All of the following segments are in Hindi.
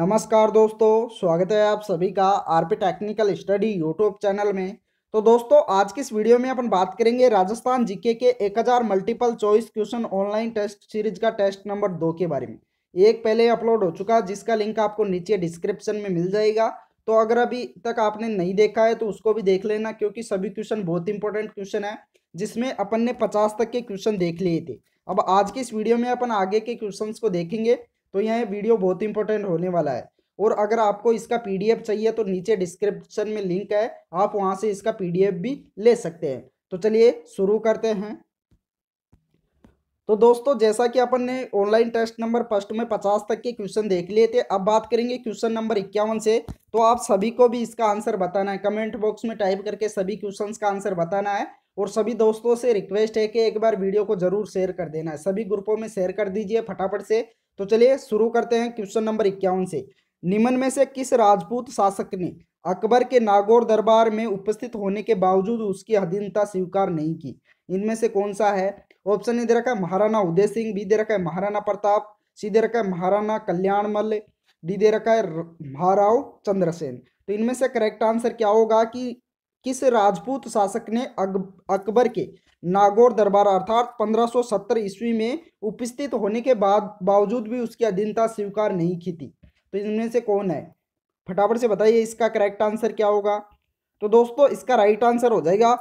नमस्कार दोस्तों स्वागत है आप सभी का RP technical study YouTube channel में तो दोस्तों आज की इस वीडियो में अपन बात करेंगे राजस्थान जीके के 1000 multiple choice question online test series का टेस्ट नंबर दो के बारे में एक पहले अपलोड हो चुका जिसका लिंक आपको नीचे डिस्क्रिप्शन में मिल जाएगा तो अगर अभी तक आपने नहीं देखा है तो उसको भी देख लेना क्योंकि सभी क्वेश्चन बहुत इंपॉर्टेंट क्वेश्चन है जिसमें अपन ने पचास तक के क्वेश्चन देख लिए थे अब आज की इस वीडियो में अपन आगे के क्वेश्चन को देखेंगे तो यह वीडियो बहुत इंपॉर्टेंट होने वाला है और अगर आपको इसका पीडीएफ चाहिए तो नीचे डिस्क्रिप्शन में लिंक है आप वहाँ से इसका पीडीएफ भी ले सकते हैं तो चलिए शुरू करते हैं तो दोस्तों जैसा कि अपन ने ऑनलाइन टेस्ट नंबर फर्स्ट में पचास तक के क्वेश्चन देख लिए थे अब बात करेंगे क्वेश्चन नंबर इक्यावन से तो आप सभी को भी इसका आंसर बताना है कमेंट बॉक्स में टाइप करके सभी क्वेश्चंस का आंसर बताना है और सभी दोस्तों से रिक्वेस्ट है कि एक बार वीडियो को जरूर शेयर कर देना है सभी ग्रुपों में शेयर कर दीजिए फटाफट से तो चलिए शुरू करते हैं क्वेश्चन नंबर इक्यावन से निमन में से किस राजपूत शासक ने अकबर के नागौर दरबार में उपस्थित होने के बावजूद उसकी अधीनता स्वीकार नहीं की इनमें से कौन सा है ऑप्शन ए दे रखा है महाराणा उदय सिंह बी दे रखा है महाराणा प्रताप सी दे रखा है महाराणा कल्याण मल्ल डी दे रखा है महाराव चंद्रसेन तो इनमें से करेक्ट आंसर क्या होगा कि किस राजपूत शासक ने अकबर के नागौर दरबार अर्थात 1570 ईस्वी में उपस्थित होने के बाद बावजूद भी उसकी अधीनता स्वीकार नहीं की थी तो इनमें से कौन है फटाफट से बताइए इसका करेक्ट आंसर क्या होगा तो दोस्तों इसका राइट आंसर हो जाएगा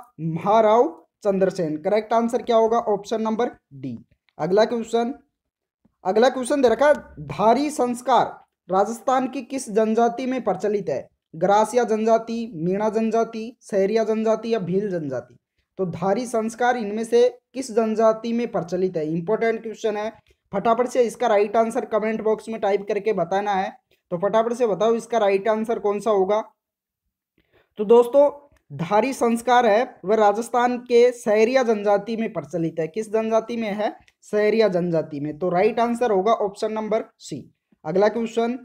महाराव चंद्रसेन करेक्ट आंसर क्या होगा ऑप्शन नंबर डी अगला क्वेश्चन अगला क्वेश्चन दे रखा धारी संस्कार राजस्थान की किस जनजाति में प्रचलित है ग्रासिया जनजाति मीणा जनजाति सहरिया जनजाति या भील जनजाति तो धारी संस्कार इनमें से किस जनजाति में प्रचलित है इंपॉर्टेंट क्वेश्चन है फटाफट से इसका राइट आंसर कमेंट बॉक्स में टाइप करके बताना है तो फटाफट से बताओ इसका राइट आंसर कौन सा होगा तो दोस्तों धारी संस्कार है वह राजस्थान के सहरिया जनजाति में प्रचलित है किस जनजाति में है सहरिया जनजाति में तो राइट आंसर होगा ऑप्शन नंबर सी अगला क्वेश्चन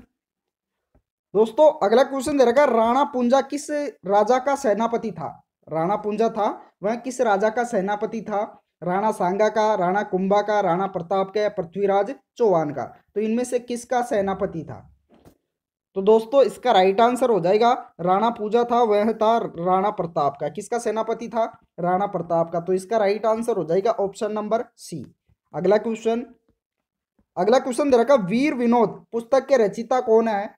दोस्तों अगला क्वेश्चन दे रखा राणा पुंजा किस राजा का सेनापति था राणा पुंजा था वह किस राजा का सेनापति था राणा सांगा का राणा कुंभा का राणा प्रताप का या पृथ्वीराज चौहान का तो इनमें से किसका सेनापति था तो दोस्तों इसका राइट आंसर हो जाएगा राणा पूजा था वह था राणा प्रताप का किसका सेनापति था राणा प्रताप का तो इसका राइट आंसर हो जाएगा ऑप्शन नंबर सी अगला क्वेश्चन अगला क्वेश्चन दे रखा वीर विनोद पुस्तक के रचिता कौन है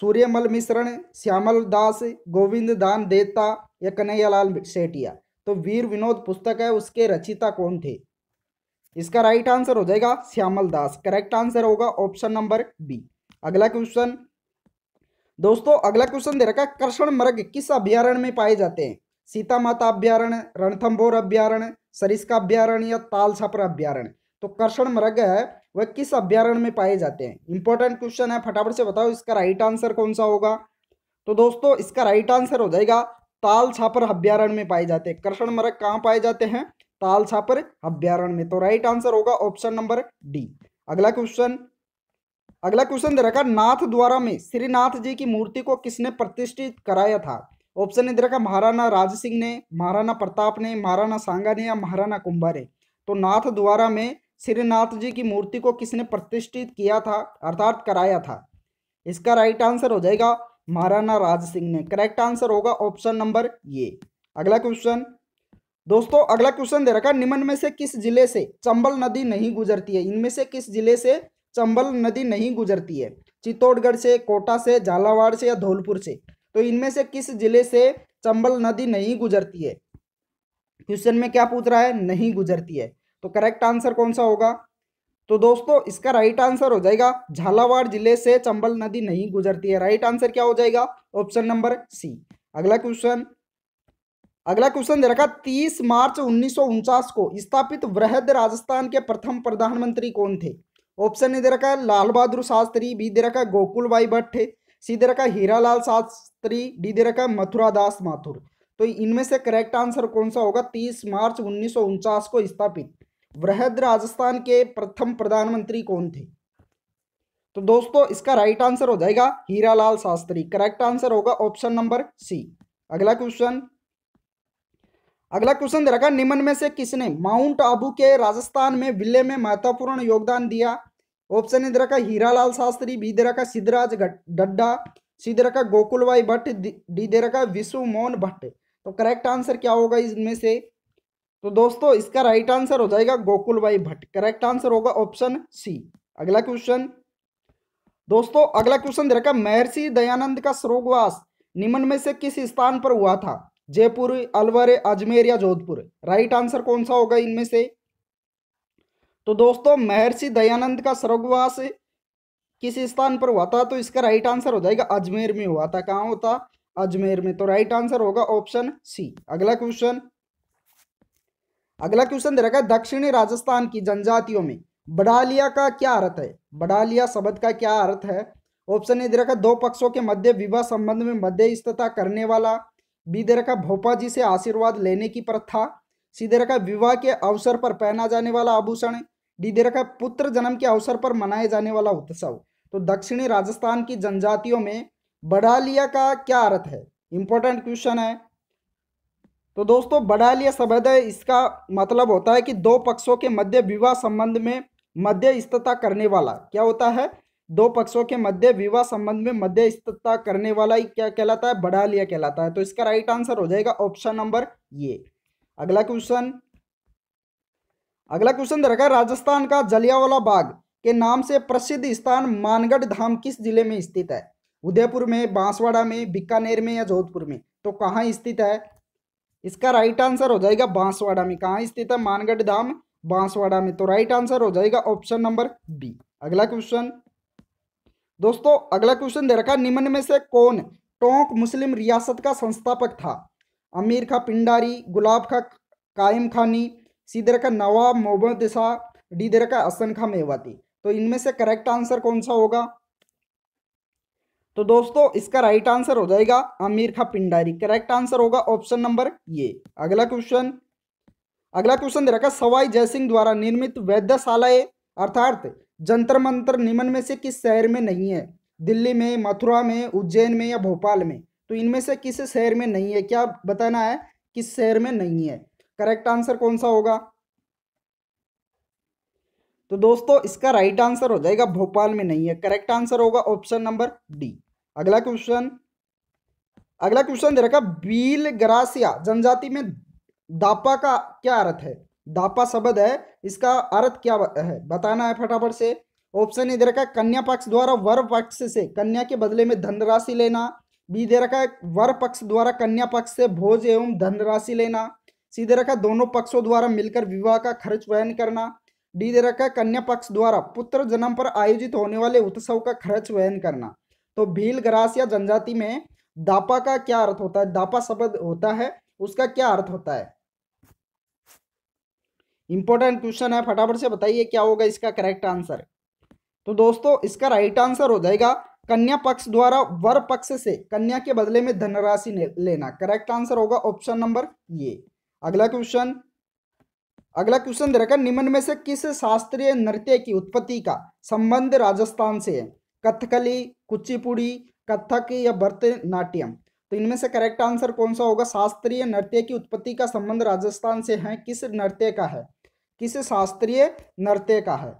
सूर्यमल मिश्रण श्यामल दास गोविंद दान देता या कन्हैयालाल सेठिया तो वीर विनोद पुस्तक है उसके रचिता कौन थे इसका राइट आंसर हो जाएगा श्यामल दास करेक्ट आंसर होगा ऑप्शन नंबर बी अगला क्वेश्चन दोस्तों अगला क्वेश्चन दे रखा है कृष्ण मृग किस अभ्यारण्य में पाए जाते हैं सीता माता अभ्यारण्य रणथम्भोर अभ्यारण्य सरिस्का अभ्यारण्य या ताल छपर अभ्यारण्य तो कर्षण मृग है वह किस अभ्यारण्य में पाए जाते हैं इंपॉर्टेंट क्वेश्चन है फटाफट से बताओ इसका राइट आंसर कौन सा होगा तो दोस्तों इसका राइट आंसर हो जाएगा ताल छापर अभ्यारण में पाए जाते हैं कर्षण मृग कहाँ पाए जाते हैं ताल छापर अभ्यारण में तो राइट आंसर होगा ऑप्शन नंबर डी अगला क्वेश्चन अगला क्वेश्चन दे रखा नाथ द्वारा में श्रीनाथ जी की मूर्ति को किसने प्रतिष्ठित कराया था ऑप्शन दे रखा महाराणा राज सिंह ने महाराणा प्रताप ने महाराणा सांगा ने या महाराणा कुंभा ने तो नाथ द्वारा में श्रीनाथ जी की मूर्ति को किसने प्रतिष्ठित किया था अर्थात कराया था इसका राइट आंसर हो जाएगा महाराणा राज सिंह ने करेक्ट आंसर होगा ऑप्शन नंबर ये अगला क्वेश्चन दोस्तों अगला क्वेश्चन दे रखा निम्न में से किस जिले से चंबल नदी नहीं गुजरती है इनमें से किस जिले से चंबल नदी नहीं गुजरती है चित्तौड़गढ़ से कोटा से झालावाड़ से या धौलपुर से तो इनमें से किस जिले से चंबल नदी नहीं गुजरती है क्वेश्चन में क्या पूछ रहा है नहीं गुजरती है तो करेक्ट आंसर कौन सा होगा तो दोस्तों इसका राइट आंसर हो जाएगा झालावाड़ जिले से चंबल नदी नहीं गुजरती है राइट आंसर क्या हो जाएगा ऑप्शन नंबर सी अगला क्वेश्चन अगला क्वेश्चन दे रखा तीस मार्च उन्नीस को स्थापित वृहद राजस्थान के प्रथम प्रधानमंत्री कौन थे ऑप्शन ए दे रखा है लाल बहादुर शास्त्री बी दे रखा है गोकुल भाई भट्ट सी दे रखा हीरा लाल शास्त्री डी दे रखा मथुरा दास माथुर तो इनमें से करेक्ट आंसर कौन सा होगा तीस मार्च उन्नीस को स्थापित वृहद राजस्थान के प्रथम प्रधानमंत्री कौन थे तो दोस्तों इसका राइट आंसर हो जाएगा हीरालाल शास्त्री करेक्ट आंसर होगा ऑप्शन नंबर सी अगला क्वेश्चन अगला क्वेश्चन दे रखा निम्न में से किसने माउंट आबू के राजस्थान में विले में महत्वपूर्ण योगदान दिया ऑप्शन ए दे रखा हीरालाल शास्त्री बी दे रखा सिद्धराज डड्डा सी दे रखा गोकुल भट्ट डी दे रखा विश्व मोहन भट्ट तो करेक्ट आंसर क्या होगा इसमें से तो दोस्तों इसका राइट आंसर हो जाएगा गोकुल भाई भट्ट करेक्ट आंसर होगा ऑप्शन सी अगला क्वेश्चन दोस्तों अगला क्वेश्चन दे रखा महर्षि दयानंद का स्रोगवास निम्न में से किस स्थान पर हुआ था जयपुर अलवर अजमेर या जोधपुर राइट आंसर कौन सा होगा इनमें से तो दोस्तों महर्षि दयानंद का सरोगवास किस स्थान पर हुआ था तो इसका राइट आंसर हो जाएगा अजमेर में हुआ था कहाँ होता अजमेर में तो राइट आंसर होगा ऑप्शन सी अगला क्वेश्चन अगला क्वेश्चन दे रखा है दक्षिणी राजस्थान की जनजातियों में बडालिया का क्या अर्थ है बडालिया शब्द का क्या अर्थ है ऑप्शन ए दे रखा दो पक्षों के मध्य विवाह संबंध में मध्यस्थता करने वाला बी दे रखा भोपा जी से आशीर्वाद लेने की प्रथा सी दे रखा विवाह के अवसर पर पहना जाने वाला आभूषण डी दे रखा पुत्र जन्म के अवसर पर मनाए जाने वाला उत्सव तो दक्षिणी राजस्थान की जनजातियों में बडालिया का क्या अर्थ है इंपॉर्टेंट क्वेश्चन है तो दोस्तों या सभ्यदय इसका मतलब होता है कि दो पक्षों के मध्य विवाह संबंध में मध्यस्थता करने वाला क्या होता है दो पक्षों के मध्य विवाह संबंध में मध्यस्थता करने वाला क्या कहलाता है या कहलाता है तो इसका राइट आंसर हो जाएगा ऑप्शन नंबर ये अगला क्वेश्चन अगला क्वेश्चन रखा है राजस्थान का जलियावाला बाग के नाम से प्रसिद्ध स्थान मानगढ़ धाम किस जिले में स्थित है उदयपुर में बांसवाड़ा में बीकानेर में या जोधपुर में तो कहाँ स्थित है इसका राइट आंसर हो जाएगा बांसवाड़ा में कहाँ स्थित है मानगढ़ धाम बांसवाड़ा में तो राइट आंसर हो जाएगा ऑप्शन नंबर बी अगला क्वेश्चन दोस्तों अगला क्वेश्चन दे रखा निम्न में से कौन टोंक मुस्लिम रियासत का संस्थापक था अमीर खा पिंडारी गुलाब खा कायम खानी सी दे रखा नवाब मोहम्मद शाह डी दे रखा असन खां मेवाती तो इनमें से करेक्ट आंसर कौन सा होगा तो दोस्तों इसका राइट आंसर हो जाएगा आमिर खा पिंडारी करेक्ट आंसर होगा ऑप्शन नंबर ये अगला क्वेश्चन अगला क्वेश्चन दे रखा सवाई जयसिंह द्वारा निर्मित वैद्यशाला अर्थात जंतर मंत्र निमन में से किस शहर में नहीं है दिल्ली में मथुरा में उज्जैन में या भोपाल में तो इनमें से किस शहर में नहीं है क्या बताना है किस शहर में नहीं है करेक्ट आंसर कौन सा होगा तो दोस्तों इसका राइट आंसर हो जाएगा भोपाल में नहीं है करेक्ट आंसर होगा ऑप्शन नंबर डी अगला क्वेश्चन अगला क्वेश्चन दे रखा बील ग्रासिया जनजाति में दापा का क्या अर्थ है दापा शब्द है इसका अर्थ क्या है बताना है फटाफट से ऑप्शन ए दे रखा है कन्या पक्ष द्वारा वर पक्ष से कन्या के बदले में धनराशि लेना बी दे रखा है वर पक्ष द्वारा कन्या पक्ष से भोज एवं धनराशि लेना सी दे रखा है दोनों पक्षों द्वारा मिलकर विवाह का खर्च वहन करना डी दे रखा है कन्या पक्ष द्वारा पुत्र जन्म पर आयोजित होने वाले उत्सव का खर्च वहन करना तो भील ग्रास या जनजाति में दापा का क्या अर्थ होता है दापा शब्द होता है उसका क्या अर्थ होता है इंपॉर्टेंट क्वेश्चन है फटाफट से बताइए क्या होगा इसका करेक्ट आंसर तो दोस्तों इसका राइट आंसर हो जाएगा कन्या पक्ष द्वारा वर पक्ष से कन्या के बदले में धनराशि लेना करेक्ट आंसर होगा ऑप्शन नंबर ये अगला क्वेश्चन अगला क्वेश्चन दे रखा निम्न में से किस शास्त्रीय नृत्य की उत्पत्ति का संबंध राजस्थान से है कथकली कुचिपुड़ी कथक या भरतनाट्यम तो इनमें से करेक्ट आंसर कौन सा होगा शास्त्रीय नृत्य की उत्पत्ति का संबंध राजस्थान से है किस नृत्य का है किस शास्त्रीय नृत्य का है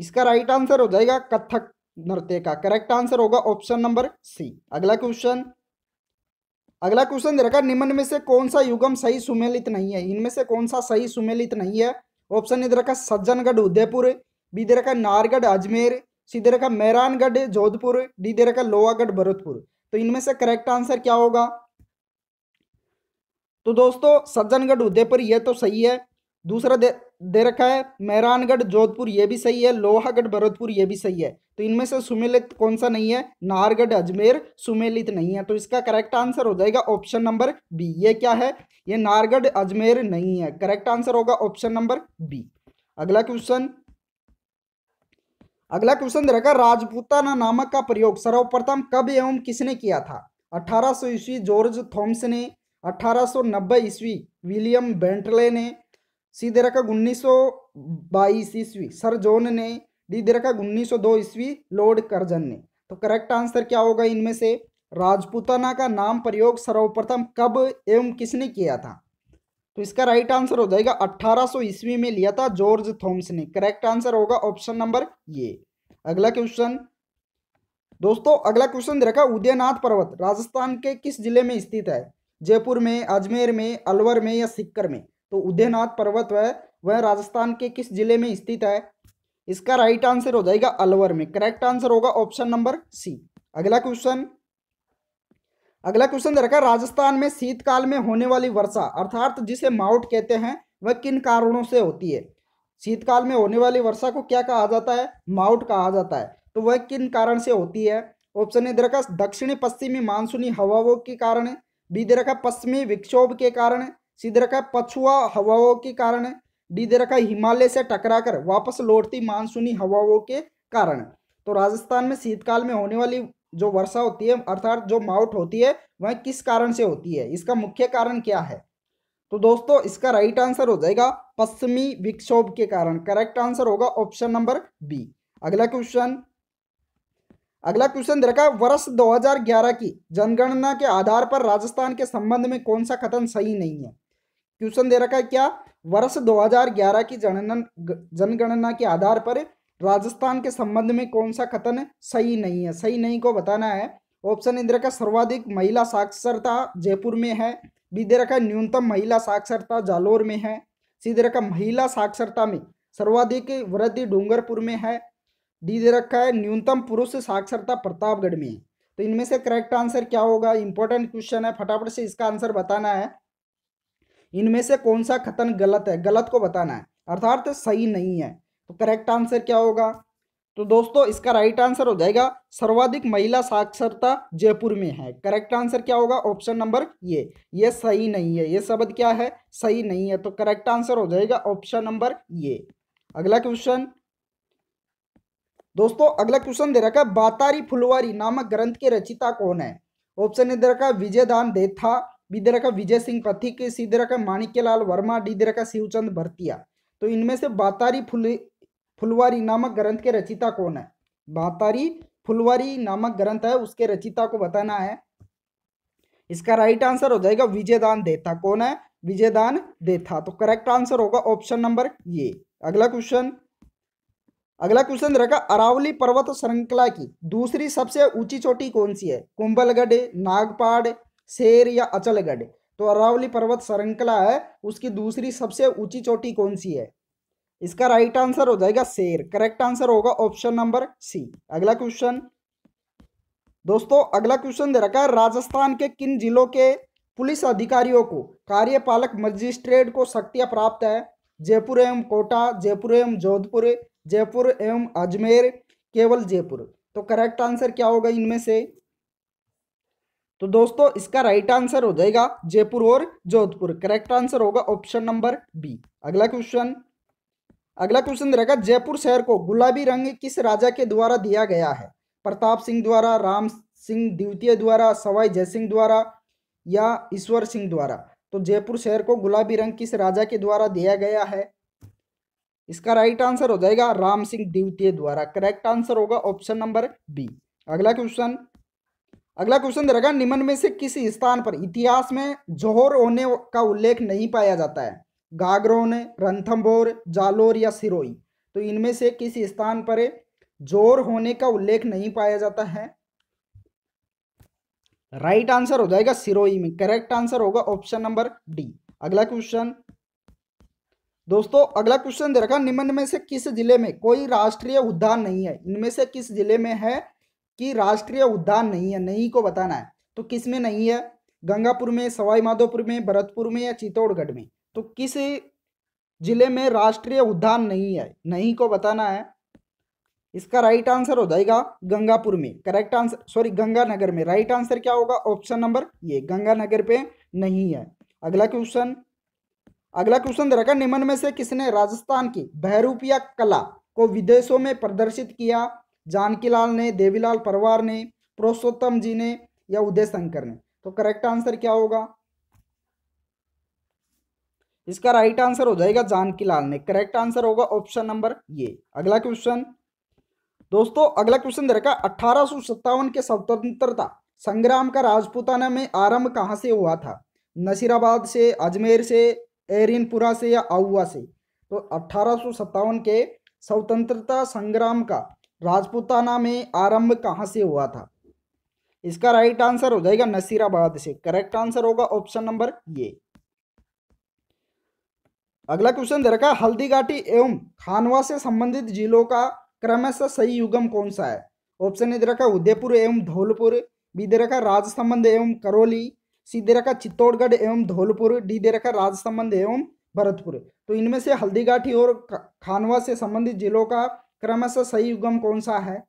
इसका राइट आंसर हो जाएगा कथक नृत्य का करेक्ट आंसर होगा ऑप्शन नंबर सी अगला क्वेश्चन अगला क्वेश्चन दे रखा निम्न में से कौन सा युगम सही सुमेलित नहीं है इनमें से कौन सा सही सुमेलित नहीं है ऑप्शन इधर का सज्जनगढ़ उदयपुर बी दे रखा नारगढ़ अजमेर सी दे रखा मेहरानगढ़ जोधपुर डी दे रखा लोहागढ़ भरतपुर तो इनमें से करेक्ट आंसर क्या होगा तो दोस्तों सज्जनगढ़ उदयपुर ये तो सही है दूसरा दे, दे रखा है मेहरानगढ़ जोधपुर ये भी सही है लोहागढ़ भरतपुर ये भी सही है तो इनमें से सुमेलित कौन सा नहीं है नारगढ़ अजमेर सुमेलित नहीं है तो इसका करेक्ट आंसर हो जाएगा ऑप्शन नंबर बी ये क्या है ये नारगढ़ अजमेर नहीं है करेक्ट आंसर होगा ऑप्शन नंबर बी अगला क्वेश्चन अगला क्वेश्चन दे रखा राजपूताना नामक का प्रयोग सर्वप्रथम कब एवं किसने किया था 1800 ईस्वी जॉर्ज थॉम्स ने 1890 ईस्वी विलियम बेंटले ने सी दे रखा उन्नीस ईस्वी सर जॉन ने डी दे रखा उन्नीस ईस्वी लॉर्ड कर्जन ने तो करेक्ट आंसर क्या होगा इनमें से राजपूताना का नाम प्रयोग सर्वप्रथम कब एवं किसने किया था तो इसका राइट आंसर हो जाएगा 1800 ईस्वी में लिया था जॉर्ज थॉम्स ने करेक्ट आंसर होगा ऑप्शन नंबर ये अगला क्वेश्चन दोस्तों अगला क्वेश्चन रखा उदयनाथ पर्वत राजस्थान के किस जिले में स्थित है जयपुर में अजमेर में अलवर में या सिक्कर में तो उदयनाथ पर्वत है वह राजस्थान के किस जिले में स्थित है इसका राइट आंसर हो जाएगा अलवर में करेक्ट आंसर होगा ऑप्शन नंबर सी अगला क्वेश्चन अगला क्वेश्चन दे रखा राजस्थान में शीतकाल में होने वाली वर्षा अर्थात जिसे माउट कहते हैं वह किन कारणों से होती है शीतकाल में होने वाली वर्षा को क्या कहा जाता है माउट कहा जाता है तो वह किन कारण से होती है ऑप्शन ए दे रखा दक्षिणी पश्चिमी मानसूनी हवाओं के कारण बी दे रखा पश्चिमी विक्षोभ के कारण सी दे रखा पछुआ हवाओं के कारण डी दे रखा हिमालय से टकराकर वापस लौटती मानसूनी हवाओं के कारण तो राजस्थान में शीतकाल में होने वाली जो वर्षा होती है अर्थात जो माउट होती है वह किस कारण से होती है इसका मुख्य कारण क्या है तो दोस्तों इसका राइट आंसर हो जाएगा पश्चिमी विक्षोभ के कारण करेक्ट आंसर होगा ऑप्शन नंबर बी अगला क्वेश्चन अगला क्वेश्चन दे रखा है वर्ष 2011 की जनगणना के आधार पर राजस्थान के संबंध में कौन सा कथन सही नहीं है क्वेश्चन दे रखा है क्या वर्ष 2011 की जनगणना जनगणना के आधार पर राजस्थान के संबंध में कौन सा कथन सही नहीं है सही नहीं को बताना है ऑप्शन इंद्र का सर्वाधिक महिला साक्षरता जयपुर में है बीदर का न्यूनतम महिला साक्षरता जालोर में है सीधे का महिला साक्षरता में सर्वाधिक वृद्धि डूंगरपुर में है डी दे रखा है न्यूनतम पुरुष साक्षरता प्रतापगढ़ में तो इनमें से करेक्ट आंसर क्या होगा इंपॉर्टेंट क्वेश्चन है फटाफट से इसका आंसर बताना है इनमें से कौन सा कथन गलत है गलत को बताना है अर्थात सही नहीं है तो करेक्ट आंसर क्या होगा तो दोस्तों इसका राइट आंसर हो जाएगा सर्वाधिक महिला साक्षरता जयपुर में है करेक्ट आंसर क्या होगा ऑप्शन नंबर ये ये सही नहीं है ये शब्द क्या है सही नहीं है तो करेक्ट आंसर हो जाएगा ऑप्शन नंबर ये अगला क्वेश्चन दोस्तों अगला क्वेश्चन दे रखा है बातारी फुलवारी नामक ग्रंथ के रचिता कौन है ऑप्शन ए दे रखा विजय दान देथा बी दे रखा विजय सिंह पथिक सी दे रखा माणिक्यलाल वर्मा डी दे रखा शिवचंद भरतिया तो इनमें से बातारी फुल फुलवारी नामक ग्रंथ के रचिता कौन है बहतारी फुलवारी नामक ग्रंथ है उसके रचिता को बताना है इसका राइट आंसर हो जाएगा विजयदान देता कौन है विजयदान देता तो करेक्ट आंसर होगा ऑप्शन नंबर ये अगला क्वेश्चन अगला क्वेश्चन रहेगा अरावली पर्वत श्रृंखला की दूसरी सबसे ऊंची चोटी कौन सी है कुंभलगढ़ नागपाड़ शेर या अचलगढ़ तो अरावली पर्वत श्रृंखला है उसकी दूसरी सबसे ऊंची चोटी कौन सी है इसका राइट आंसर हो जाएगा शेर करेक्ट आंसर होगा ऑप्शन नंबर सी अगला क्वेश्चन दोस्तों अगला क्वेश्चन दे रखा है राजस्थान के किन जिलों के पुलिस अधिकारियों को कार्यपालक मजिस्ट्रेट को शक्तियां प्राप्त है जयपुर एवं कोटा जयपुर एवं जोधपुर जयपुर एवं अजमेर केवल जयपुर तो करेक्ट आंसर क्या होगा इनमें से तो दोस्तों इसका राइट आंसर हो जाएगा जयपुर और जोधपुर करेक्ट आंसर होगा ऑप्शन नंबर बी अगला क्वेश्चन अगला क्वेश्चन रहेगा जयपुर शहर को गुलाबी रंग किस राजा के द्वारा दिया गया है प्रताप सिंह द्वारा राम सिंह द्वितीय द्वारा सवाई सिंह द्वारा या ईश्वर सिंह द्वारा तो जयपुर शहर को गुलाबी रंग किस राजा के द्वारा दिया गया है इसका राइट आंसर हो जाएगा राम सिंह द्वितीय द्वारा करेक्ट आंसर होगा ऑप्शन नंबर बी अगला क्वेश्चन अगला क्वेश्चन रहेगा निम्न में से किसी स्थान पर इतिहास में जोहर होने का उल्लेख नहीं पाया जाता है गागरोन रंथम्बोर जालोर या सिरोई तो इनमें से किस स्थान पर जोर होने का उल्लेख नहीं पाया जाता है राइट right आंसर हो जाएगा सिरोई में करेक्ट आंसर होगा ऑप्शन नंबर डी अगला क्वेश्चन दोस्तों अगला क्वेश्चन दे रखा निम्न में से किस जिले में कोई राष्ट्रीय उद्यान नहीं है इनमें से किस जिले में है कि राष्ट्रीय उद्यान नहीं है नहीं को बताना है तो किस में नहीं है गंगापुर में सवाई माधोपुर में भरतपुर में या चित्तौड़गढ़ में तो किसी जिले में राष्ट्रीय उद्यान नहीं है नहीं को बताना है इसका राइट आंसर हो जाएगा गंगापुर में करेक्ट आंसर सॉरी गंगानगर में राइट आंसर क्या होगा ऑप्शन नंबर ये गंगानगर पे नहीं है अगला क्वेश्चन अगला क्वेश्चन दे रखा निम्न में से किसने राजस्थान की बहरूपिया कला को विदेशों में प्रदर्शित किया जानकीलाल ने देवीलाल परवार ने पुरुषोत्तम जी ने या उदय शंकर ने तो करेक्ट आंसर क्या होगा इसका राइट आंसर हो जाएगा जानकी लाल ने करेक्ट आंसर होगा ऑप्शन नंबर ये अगला क्वेश्चन दोस्तों अगला क्वेश्चन दे रखा अठारह के स्वतंत्रता संग्राम का राजपूताना में आरंभ कहाँ से हुआ था नसीराबाद से अजमेर से एरिनपुरा से या आउआ से तो अठारह के स्वतंत्रता संग्राम का राजपूताना में आरंभ कहाँ से हुआ था इसका राइट आंसर हो जाएगा नसीराबाद से करेक्ट आंसर होगा ऑप्शन नंबर ये अगला क्वेश्चन दे रखा है हल्दी घाटी एवं खानवा से संबंधित जिलों का क्रमश सही युगम कौन सा है ऑप्शन ए दे रखा उदयपुर एवं धौलपुर बी दे रखा राजसमंद एवं करौली सी दे रखा चित्तौड़गढ़ एवं धौलपुर डी दे रखा राजसमंद एवं भरतपुर तो इनमें से हल्दी घाटी और खानवा से संबंधित जिलों का क्रमश सही युगम कौन सा है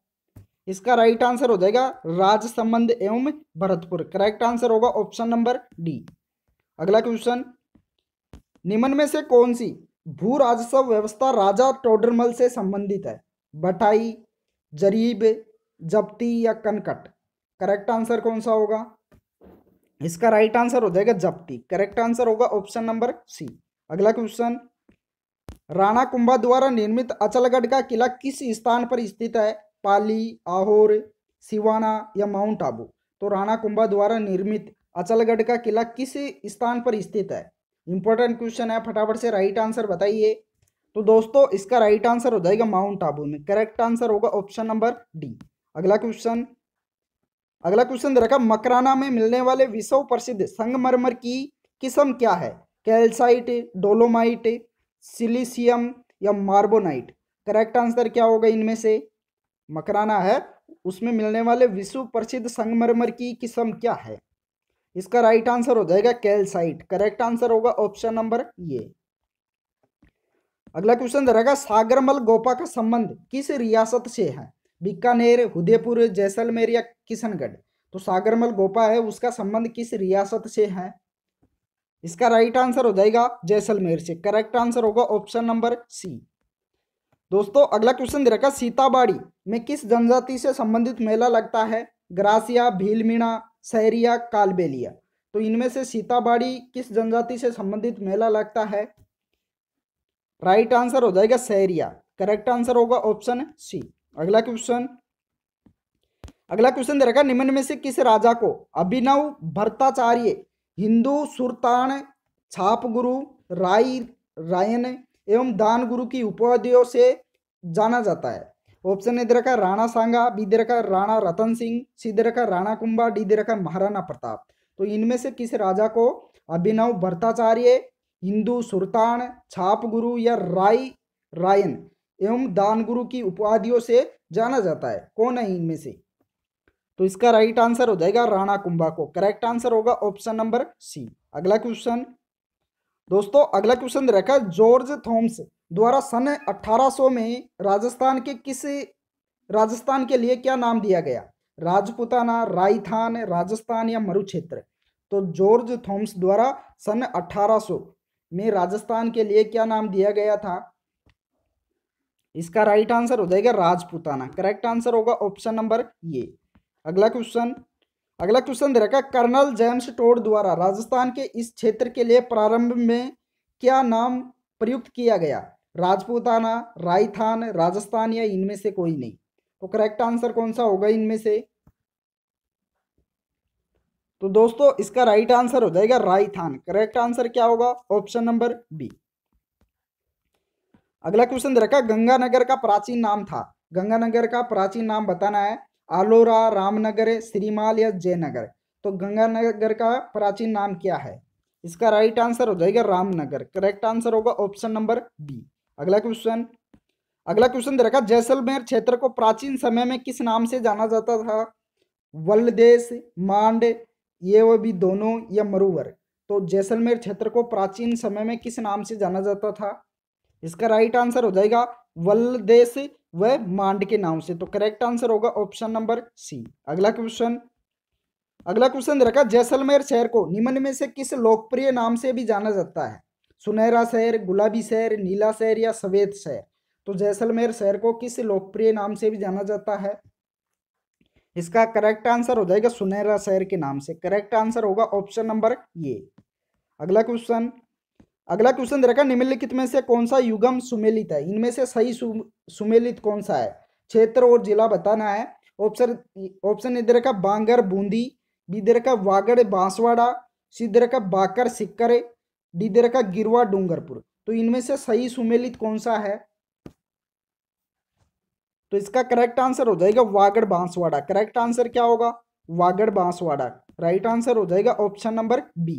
इसका राइट आंसर हो जाएगा राजसमंद एवं भरतपुर करेक्ट आंसर होगा ऑप्शन नंबर डी अगला क्वेश्चन निम्न में से कौन सी भू राजस्व व्यवस्था राजा टोडरमल से संबंधित है बटाई जरीब जप्ती या कनकट करेक्ट आंसर कौन सा होगा इसका राइट आंसर हो जाएगा जप्ती करेक्ट आंसर होगा ऑप्शन नंबर सी अगला क्वेश्चन राणा कुंभा द्वारा निर्मित अचलगढ़ का किला किस स्थान पर स्थित है पाली आहोर सिवाना या माउंट आबू तो राणा कुंभा द्वारा निर्मित अचलगढ़ का किला किस स्थान पर स्थित है इंपॉर्टेंट क्वेश्चन है फटाफट से राइट आंसर बताइए तो दोस्तों इसका राइट आंसर हो जाएगा माउंट आबू में करेक्ट आंसर होगा ऑप्शन नंबर डी अगला क्वेश्चन अगला क्वेश्चन रखा मकराना में मिलने वाले विश्व प्रसिद्ध संगमरमर की किस्म क्या है कैल्साइट डोलोमाइट सिलिसियम या मार्बोनाइट करेक्ट आंसर क्या होगा इनमें से मकराना है उसमें मिलने वाले विश्व प्रसिद्ध संगमरमर की किस्म क्या है इसका राइट आंसर हो जाएगा कैलसाइट करेक्ट आंसर होगा ऑप्शन नंबर ये अगला क्वेश्चन रहेगा सागरमल गोपा का संबंध किस रियासत से है बीकानेर उदयपुर जैसलमेर या किशनगढ़ तो सागरमल गोपा है उसका संबंध किस रियासत से है इसका राइट आंसर हो जाएगा जैसलमेर से करेक्ट आंसर होगा ऑप्शन नंबर सी दोस्तों अगला क्वेश्चन दे रखा सीताबाड़ी में किस जनजाति से संबंधित मेला लगता है ग्रासिया भीलमीणा सहरिया कालबेलिया तो इनमें से सीताबाड़ी किस जनजाति से संबंधित मेला लगता है राइट आंसर हो जाएगा सहरिया करेक्ट आंसर होगा ऑप्शन सी अगला क्वेश्चन अगला क्वेश्चन दे रखा निम्न में से किस राजा को अभिनव भरताचार्य हिंदू सुरतान छाप गुरु राय रायन एवं दान गुरु की उपाधियों से जाना जाता है ऑप्शन ए दे रखा राणा सांगा बी दे रखा राणा रतन सिंह सी दे रखा राणा कुंभा डी दे रखा महाराणा प्रताप तो इनमें से किस राजा को अभिनव भरताचार्य हिंदू सुल्तान छाप गुरु या राय रायन एवं दान गुरु की उपाधियों से जाना जाता है कौन है इनमें से तो इसका राइट आंसर हो जाएगा राणा कुंभा को करेक्ट आंसर होगा ऑप्शन नंबर सी अगला क्वेश्चन दोस्तों अगला क्वेश्चन रखा जॉर्ज थॉम्स द्वारा सन 1800 में राजस्थान के किस राजस्थान के लिए क्या नाम दिया गया राजपुताना राजस्थान राजस्थान या मरुक्षेत्र तो जॉर्ज थॉम्स द्वारा सन 1800 में राजस्थान के लिए क्या नाम दिया गया था इसका राइट आंसर हो जाएगा राजपुताना करेक्ट आंसर होगा ऑप्शन नंबर ये अगला क्वेश्चन अगला क्वेश्चन दे रखा कर्नल जेम्स टोड द्वारा राजस्थान के इस क्षेत्र के लिए प्रारंभ में क्या नाम प्रयुक्त किया गया राजपूताना रायथान राजस्थान या इनमें से कोई नहीं तो करेक्ट आंसर कौन सा होगा इनमें से तो दोस्तों इसका राइट आंसर हो जाएगा राजस्थान करेक्ट आंसर क्या होगा ऑप्शन नंबर बी अगला क्वेश्चन रखा गंगानगर का प्राचीन नाम था गंगानगर का प्राचीन नाम बताना है आलोरा रामनगर श्रीमाल या जयनगर तो गंगानगर का प्राचीन नाम क्या है इसका राइट आंसर हो जाएगा रामनगर करेक्ट आंसर होगा ऑप्शन नंबर बी अगला क्वेश्चन अगला क्वेश्चन दे रखा जैसलमेर क्षेत्र को प्राचीन समय में किस नाम से जाना जाता था देश मांड ये वो भी दोनों या मरुवर तो जैसलमेर क्षेत्र को प्राचीन समय में किस नाम से जाना जाता था इसका राइट आंसर हो जाएगा देश व मांड के नाम से तो करेक्ट आंसर होगा ऑप्शन नंबर सी अगला क्वेश्चन अगला क्वेश्चन रखा जैसलमेर शहर को निम्न में से किस लोकप्रिय नाम से भी जाना जाता है सुनहरा शहर गुलाबी शहर नीला शहर या सफेद शहर तो जैसलमेर शहर को किस लोकप्रिय नाम से भी जाना जाता है इसका करेक्ट आंसर हो जाएगा सुनहरा शहर के नाम से करेक्ट आंसर होगा ऑप्शन नंबर ये अगला क्वेश्चन अगला क्वेश्चन रखा निम्नलिखित में से कौन सा युगम सुमेलित है इनमें से सही सुमेलित कौन सा है क्षेत्र और जिला बताना है ऑप्शन ऑप्शन इधर का बांगर बूंदी बी का वागड़ बांसवाड़ा सी का बाकर सिक्कर डी दे रखा गिरवा डूंगरपुर तो इनमें से सही सुमेलित कौन सा है तो इसका करेक्ट आंसर हो जाएगा वागड़ बांसवाड़ा करेक्ट आंसर क्या होगा वागड़ बांसवाड़ा राइट आंसर हो जाएगा ऑप्शन नंबर बी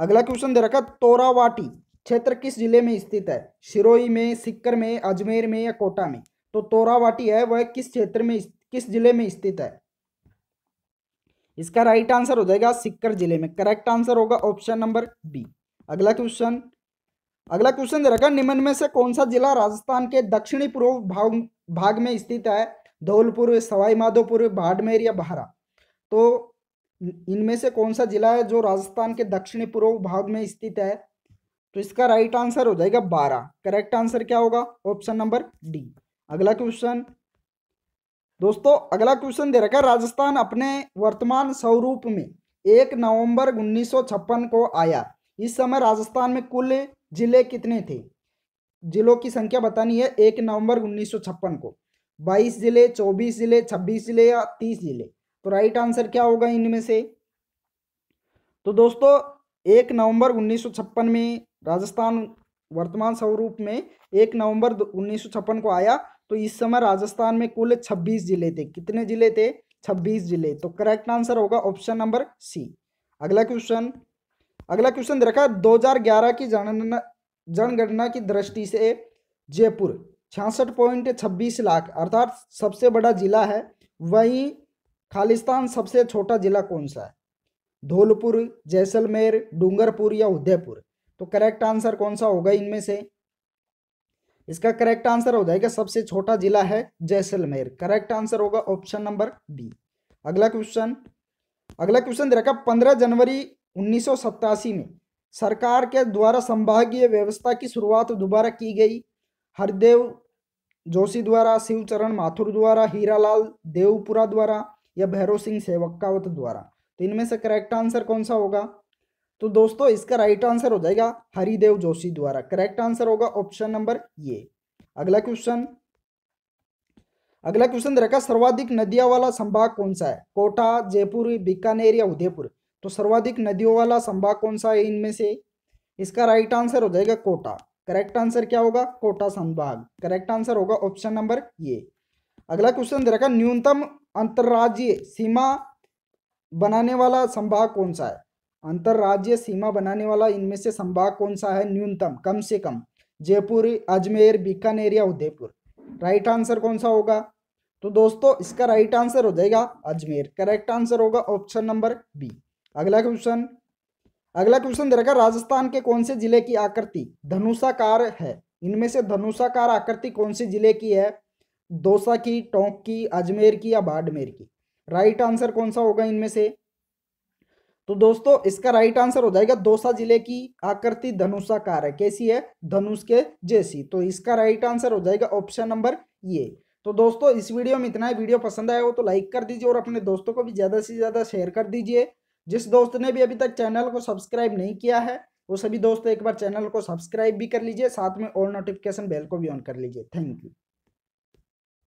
अगला क्वेश्चन दे रखा तोरावाटी क्षेत्र किस जिले में स्थित है सिरोही में सिक्कर में अजमेर में या कोटा में तो तोरावाटी है वह किस क्षेत्र में किस जिले में स्थित है इसका राइट आंसर हो जाएगा सिक्कर जिले में करेक्ट आंसर होगा ऑप्शन नंबर बी अगला क्वेश्चन अगला क्वेश्चन रखा निम्न में से कौन सा जिला राजस्थान के दक्षिणी पूर्व भाग भाग में स्थित है धौलपुर सवाईमाधोपुर बाड़मेर या बहरा तो इनमें से कौन सा जिला है जो राजस्थान के दक्षिणी पूर्व भाग में स्थित है तो इसका राइट आंसर हो जाएगा बारह करेक्ट आंसर क्या होगा ऑप्शन नंबर डी अगला क्वेश्चन दोस्तों अगला क्वेश्चन दे रखा है राजस्थान अपने वर्तमान स्वरूप में एक नवंबर 1956 को आया इस समय राजस्थान में कुल जिले कितने थे जिलों की संख्या बतानी है एक नवंबर उन्नीस को 22 जिले 24 जिले 26 जिले या 30 जिले तो राइट आंसर क्या होगा इनमें से तो दोस्तों एक नवंबर उन्नीस में राजस्थान वर्तमान स्वरूप में एक नवंबर उन्नीस को आया तो इस समय राजस्थान में कुल 26 जिले थे कितने जिले थे 26 जिले तो करेक्ट आंसर होगा ऑप्शन नंबर सी अगला क्वेश्चन अगला क्वेश्चन दे रखा है 2011 की जनगणना जनगणना की दृष्टि से जयपुर छियासठ पॉइंट छब्बीस लाख अर्थात सबसे बड़ा जिला है वहीं खालिस्तान सबसे छोटा जिला कौन सा है धौलपुर जैसलमेर डूंगरपुर या उदयपुर तो करेक्ट आंसर कौन सा होगा इनमें से इसका करेक्ट आंसर हो जाएगा सबसे छोटा जिला है जैसलमेर करेक्ट आंसर होगा ऑप्शन नंबर बी अगला क्वेश्चन अगला क्वेश्चन दे रखा पंद्रह जनवरी उन्नीस में सरकार के द्वारा संभागीय व्यवस्था की शुरुआत दोबारा की गई हरदेव जोशी द्वारा शिवचरण माथुर द्वारा हीरालाल देवपुरा द्वारा या भैरव सिंह सेवक्कावत द्वारा तो इनमें से करेक्ट आंसर कौन सा होगा तो दोस्तों इसका राइट आंसर हो जाएगा हरिदेव जोशी द्वारा करेक्ट आंसर होगा ऑप्शन नंबर ये अगला क्वेश्चन अगला क्वेश्चन रखा सर्वाधिक नदियां वाला संभाग कौन सा है कोटा जयपुर बीकानेर या उदयपुर तो सर्वाधिक नदियों वाला संभाग कौन सा है इनमें से इसका राइट आंसर हो जाएगा कोटा करेक्ट आंसर क्या होगा कोटा संभाग करेक्ट आंसर होगा ऑप्शन नंबर ये अगला क्वेश्चन दे रखा न्यूनतम अंतर्राज्य सीमा बनाने वाला संभाग कौन सा है अंतर्राज्य सीमा बनाने वाला इनमें से संभाग कौन सा है न्यूनतम कम से कम जयपुर अजमेर बीकानेर या उदयपुर राइट आंसर कौन सा होगा तो दोस्तों इसका राइट आंसर हो जाएगा अजमेर करेक्ट आंसर होगा ऑप्शन नंबर बी अगला क्वेश्चन अगला क्वेश्चन दे रखा राजस्थान के कौन से जिले की आकृति धनुषाकार है इनमें से धनुषाकार आकृति कौन से जिले की है दोसा की टोंक की अजमेर की या बाड़मेर की राइट आंसर कौन सा होगा इनमें से तो दोस्तों इसका राइट आंसर हो जाएगा दोसा जिले की आकृति धनुषाकार है कैसी है धनुष के जैसी तो इसका राइट आंसर हो जाएगा ऑप्शन नंबर ये तो दोस्तों इस वीडियो में इतना ही वीडियो पसंद आया हो तो लाइक कर दीजिए और अपने दोस्तों को भी ज़्यादा से ज़्यादा शेयर कर दीजिए जिस दोस्त ने भी अभी तक चैनल को सब्सक्राइब नहीं किया है वो सभी दोस्त एक बार चैनल को सब्सक्राइब भी कर लीजिए साथ में ऑल नोटिफिकेशन बेल को भी ऑन कर लीजिए थैंक यू